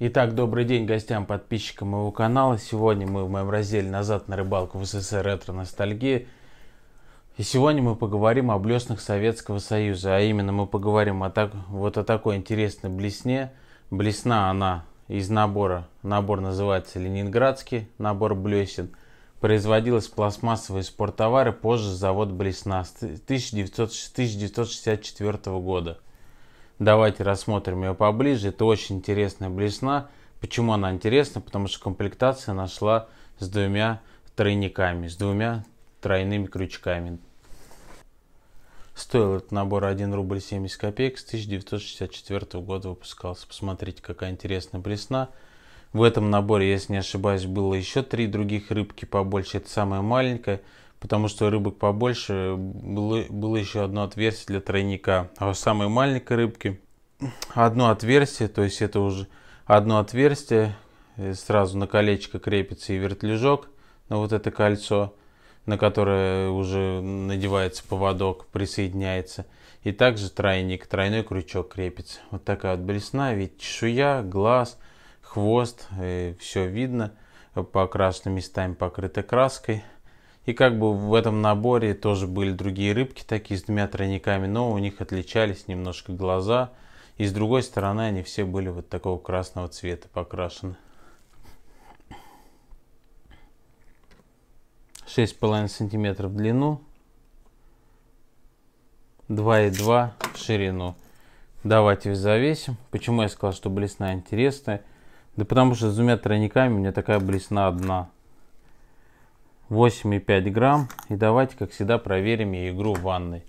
Итак, добрый день гостям, подписчикам моего канала. Сегодня мы в моем разделе «Назад на рыбалку в СССР. Ретро-ностальгии». И сегодня мы поговорим о блеснах Советского Союза. А именно мы поговорим о так, вот о такой интересной блесне. Блесна она из набора. Набор называется «Ленинградский набор блесен». Производилась пластмассовые спорттовары, позже завод «Блесна» с 1964 года. Давайте рассмотрим ее поближе. Это очень интересная блесна. Почему она интересна? Потому что комплектация нашла с двумя тройниками, с двумя тройными крючками. Стоил этот набор 1 рубль 70 копеек, с 1964 года выпускался. Посмотрите, какая интересная блесна. В этом наборе, если не ошибаюсь, было еще три других рыбки побольше. Это самая маленькая потому что рыбок побольше. Было, было еще одно отверстие для тройника. А у самой маленькой рыбки одно отверстие, то есть это уже одно отверстие, сразу на колечко крепится и вертлюжок, на вот это кольцо, на которое уже надевается поводок, присоединяется. И также тройник, тройной крючок крепится. Вот такая вот блесна, ведь чешуя, глаз, хвост, все видно. По красным местами покрыта краской. И как бы в этом наборе тоже были другие рыбки, такие с двумя тройниками, но у них отличались немножко глаза. И с другой стороны они все были вот такого красного цвета покрашены. 6,5 сантиметров в длину, 2,2 в ширину. Давайте их завесим. Почему я сказал, что блесна интересная? Да потому что с двумя тройниками у меня такая блесна одна. 8,5 грамм. И давайте, как всегда, проверим ее игру в ванной.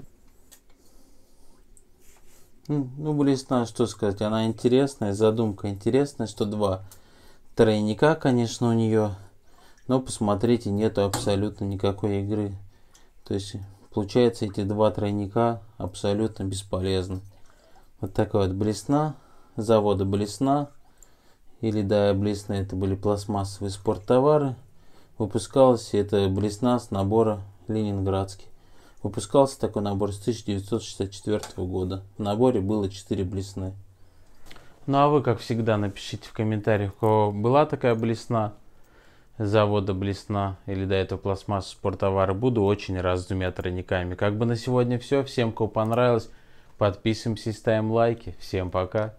Ну, ну Блесна, что сказать, она интересная, задумка интересная, что два тройника, конечно, у нее, но посмотрите, нету абсолютно никакой игры. То есть, получается, эти два тройника абсолютно бесполезны. Вот такая вот Блесна, завода Блесна, или да, Блесна это были пластмассовые спорттовары. Выпускалась это блесна с набора «Ленинградский». Выпускался такой набор с 1964 года. В наборе было 4 блесны. Ну а вы, как всегда, напишите в комментариях, у кого была такая блесна, завода блесна или до этого пластмасса спортовара. Буду очень рад с двумя тройниками. Как бы на сегодня все. Всем, кому понравилось, подписываемся и ставим лайки. Всем пока.